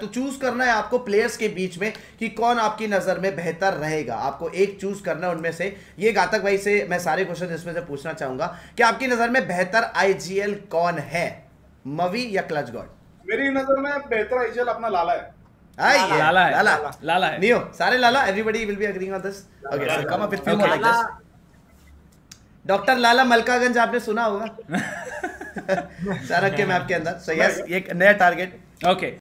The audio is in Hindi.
तो चूज करना है आपको प्लेयर्स के बीच में कि कौन आपकी नजर में बेहतर रहेगा आपको एक चूज करना है उनमें से ये घातक भाई से मैं सारे क्वेश्चन इसमें से पूछना चाहूंगा कि आपकी नजर में बेहतर आईजीएल कौन है मवी या क्लच गॉड मेरी नजर में बेहतर आईजीएल अपना लाला है लाला, है, सारे Lala everybody will be agreeing on this okay so come up with few more like this doctor Lala Malkaganj आपने सुना होगा सारा के मैप के अंदर सो यस एक नया टारगेट ओके